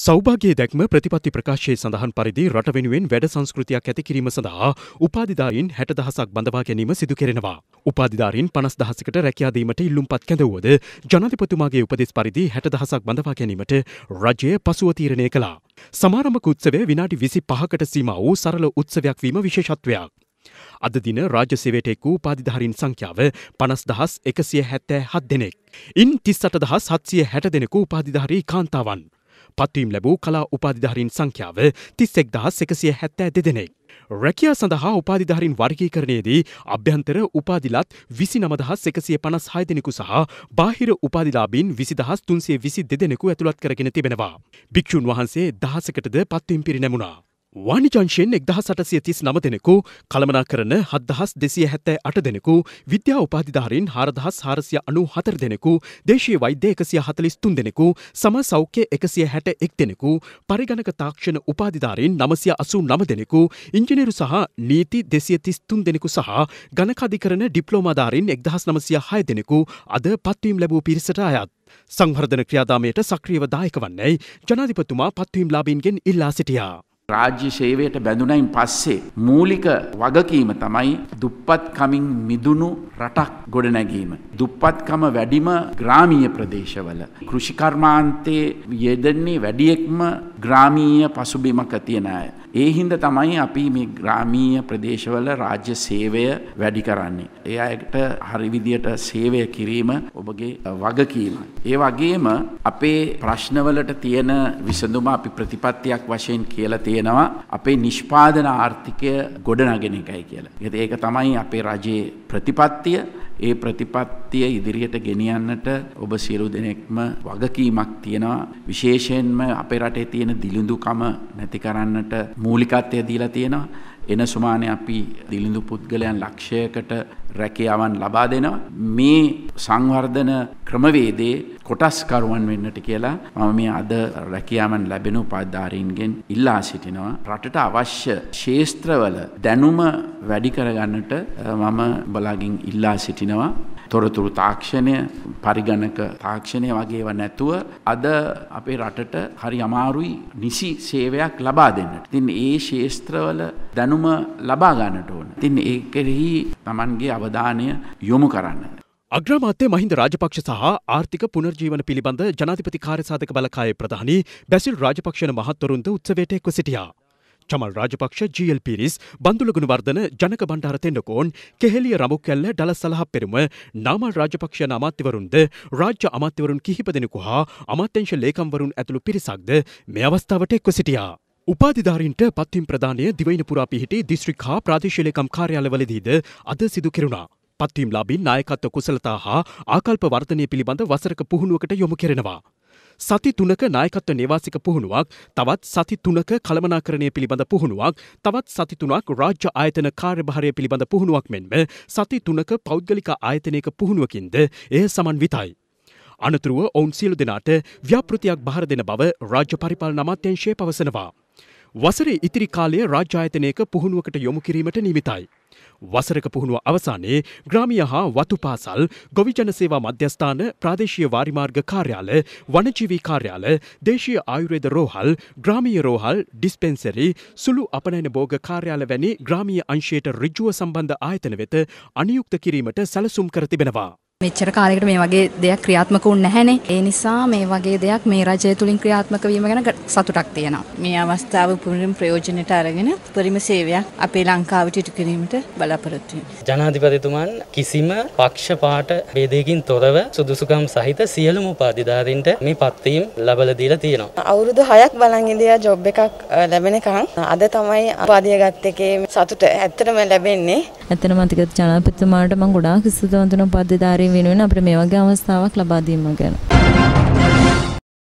සෞභාගේ දැක්ම ප්‍රතිපත්ති ප්‍රකාශයේ සඳහන් පරිදි රට වෙනුවෙන් වැඩ සංස්කෘතියක් ඇති කිරීම සඳහා උපාධිධාරීන් හැට දහසක් බඳවා ගැනීම සිදු කෙරෙනවා. උපාධිධාරීන් පනස් දහසකට රැකියාදීමට ඉල්ලුම්පත් කැඳවුවද ජනතිපතුමාගේ උපදෙස් පරිදි හැට දහසක් බඳවා ගැනීමට රජය පසුව තීරණය කළා. සමාරමක උත්සවය විනාඩි විසි පහකට සීම වූ සරල උත්සවයක් වීම විශේෂත්වයක්. අද දින රාජ්‍යසේවයට එක් වූ පාධිධාරීන් සංඛ්‍යාව පනස් දහස් එකසිය හැත්තෑ හත් දෙනෙක්. ඉන් තිස්සට දහස් හත්සිය හැට දෙනෙකු උපාධිධාරී කාන්තාවන්. පත්වීම් ලැබූ කලා උපාධිධාරින් සංඛ්‍යාව තිස්සෙක්දහස් එකසිය හැත්තෑ දෙදෙනෙක්. රැකියා සඳහා උපාධිධාරින් වර්ගීකරණයේදී අභ්‍යන්තර උපාදිලත් විසි නමදහස් එකසිය පනස් හයදෙනෙකු සහ බාහිර උපාදිලාබීන් විසිදහස් තුන්සේ විසි දෙදෙනෙකු ඇතුළත් කරගෙන තිබෙනවා. භික්‍ෂූන් වහන්සේ දහසකටද පත්වීම් පිරිනැමුණා. වානිජංශයෙන් එක්දහසටසිය තිස් නම දෙනෙකු කළමනා කරන හත්දහස් දෙසිය හැත්තෑ අට දෙනෙකු විද්‍යා උපාධිධාරින් හාරදහස් හාරසිය අනු හතර දෙනෙකු දේශය වෛද්‍ය එකසිය හතලිස් තුන් දෙනෙකු සම සෞඛ්‍ය එකසිය හැට එක් දෙනෙකු පරිගණක තාක්ෂණ උපාධිධාරින් නමසිය අසු නම දෙනෙකු ඉංජිනරු සහ නීති දෙසිය තිස්තුන් දෙනෙකු සහ ගණකධිකරන ඩිප්ලෝමාධාරින් එක්දහස් නමසිය හය දෙනෙකු අද පත්වීම් ලැබූ පිරිසට අයත්. සංහර්ධන ක්‍රියාදාමයට සක්‍රියව දායක වන්නේ ජනාධිපතුමා පත්වීම් ලාබීන්ගෙන් ඉල්ලා සිටියා. රාජ්‍ය ශේවයට බැඳුනයින් පස්සේ මූලික වගකීම තමයි දුප්පත්කමින් මිදුණු රටක් ගොඩනැගීම. දුප්පත්කම වැඩිම ග්‍රාමීය ප්‍රදේශවල. කෘෂිකර්මාන්තයේ යෙදන්නේ වැඩියෙක්ම ග්‍රාමීය පසුබිමක තියෙන අය. ඒ හින්ද තමයි අපි මේ ග්‍රාමීය ප්‍රදේශවල රාජ්‍ය සේවය වැඩි කරන්නේ. ඒ අයට හරි විදියට සේවය කිරීම ඔබගේ වගකීම. ඒ වගේම අපේ ප්‍රශ්නවලට තියෙන විසඳුම අපි ප්‍රතිපත්තියක් වශයෙන් කියලා තියෙන තියෙනවා අපේ නිෂ්පාදන ආර්ථිකය ගොඩනගෙන එකයි කියලා. ඒකද ඒක තමයි අපේ රජයේ ප්‍රතිපත්තිය. ඒ ප්‍රතිපත්තිය ඉදිරියට ගෙනියන්නට ඔබ සියලු දෙනෙක්ම වගකීමක් තියෙනවා. විශේෂයෙන්ම අපේ රටේ තියෙන දිලිඳුකම නැති කරන්නට මූලිකත්වය දීලා තියෙනවා. එන සුමානය අපි දිලිඳු පුද්ගලයන් ලක්ෂයකට රැකියාවන් ලබා දෙනවා. මේ සංවර්ධන ක්‍රමවේදේ කොටස්කරුවන් වෙන්නට කියලා මම මේ අද රැකියාවන් ලැබෙන උපාධාරීන්ගෙන් ඉල්ලා සිටිනවා. රටට අවශ්‍ය ශේස්ත්‍රවල දැනුම වැඩි කරගන්නට මම බලාගින් ඉල්ලා සිටිනවා. තොරතුරු තාක්ෂණය පරිගණක තාක්ෂණය වගේව නැතුව අද අපේ රටට හරි අමාරුයි නිසි සේවයක් ලබා දෙන්නට. තින් ඒ ශේෂත්‍රවල දැනුම ලබා ගන්නට ඕන. තින් ඒ කෙරෙහි තමන්ගේ අවධානය යොමු කරන්න. අග්‍රමාත්‍ය මහින්ද රාජපක්ෂ සහ ආර්ථික පුනර්ජීවන පිළිබඳ ජනාධිපති කාර්යසාධක බලකායේ ප්‍රධානී බැසිල් රාජපක්ෂණ මහත්වරුන්ද උත්සවයට එක්ව සිටියා. චමල් රාජපක්ෂ ජීල් පිරිස් බඳුලගුණවර්ධන ජනක බණ්ඩාර තෙන්නකෝන් කෙහෙලිය රමුක්කැල්ල ඩලස් සලහ පෙරුම නාමල් රාජපක්ෂ අමාත්‍යවරුන්ද රාජ්‍ය අමාත්‍යවරුන් කිහිප දෙනෙකු හා අමාත්‍යංශ ලේකම්වරුන් ඇතුළු පිරිසක්ද මේ අවස්ථාවට එක්ව සිටියා. උපාධිධාරීන්ට පත්තිම් ප්‍රධානය දිවයින පුරා පිහිටි දිස්ත්‍රික් හා ප්‍රාදේශලේකම් කාර්යාලවලදීද අද සිදු කෙරුණා. පත්වීම් ලාබින් නායකත්ව කුසලතා හා ආකල්ප වර්ධනය පිළිබඳ වසරක පුහුණුවකට යොමු කෙරෙනවා. සති තුනක නායකත්ව නිවාසික පුහුණුවක් තවත් සති තුනක කළමනාකරණය පිළිබඳ පුහුණුවක් තවත් සති තුනක් රාජ්‍ය ආයතන කාර්යභාරය පිළිබඳ පුහුණුවක් මෙන්ම සති තුනක පෞද්ගලික ආයතනයක පුහුණුවකින්ද එය සමන්විතයි. අනතුරුව ඔවුන් සියලු දෙනාට ව්‍යාපෘතියක් භාර දෙන බව රාජ්‍ය පරිපාලන අමාත්‍යංශය පවසනවා. වසරේ ඉතිරි කාලයේ රාජ්‍ය ආයතනයක පුහුණුවකට යොමු කිරීමට නිමිතයි. වසරක පුහුණුව අවසානයේ ග්‍රාමීය හා වතු පාසල්, ගොවිජන සේවා මධ්‍යස්ථාන, ප්‍රාදේශීය වාරිමාර්ග කාර්යාල, වනජීවී කාර්යාල, දේශීය ආයුර්වේද රෝහල්, ග්‍රාමීය රෝහල්, ඩිස්පෙන්සරි, සුළු අපනයන භෝග කාර්යාල වැනි ග්‍රාමීය අංශයට ඍජුව සම්බන්ධ ආයතන වෙත අනියුක්ත කිරීමට සැලසුම් කර තිබෙනවා. මෙච්චර කාලයකට මේ වගේ දෙයක් ක්‍රියාත්මක වුණ නැහැනේ. ඒ නිසා මේ වගේ දෙයක් මේ රජය තුලින් ක්‍රියාත්මක වීම ගැන සතුටක් තියෙනවා. මේ අවස්ථාව පුරිම ප්‍රයෝජනට අරගෙන උපරිම සේවයක් අපේ ලංකාවට ඉටු කිරීමට බලාපොරොත්තු වෙනවා. ජනාධිපතිතුමන් කිසිම පක්ෂපාත ભેදයකින් තොරව සුදුසුකම් සහිත සියලුම උපාධිධාරීන්ට මේ පත්වීම ලබලා දීලා තියෙනවා. අවුරුදු 6ක් බලන් ඉඳියා ජොබ් එකක් ලැබෙනකන් අද තමයි උපාධිය ගත් එකේ සතුට ඇත්තටම ලැබෙන්නේ. ඇත්තටම අතිගත ජනාධිපතිතුමාට මම ගොඩාක් ස්තුතිවන්ත වෙනවා උපාධිධාරීන් වෙනුවෙන් අපිට මේ වගේ අවස්ථාවක් ලබා දීම ගැන.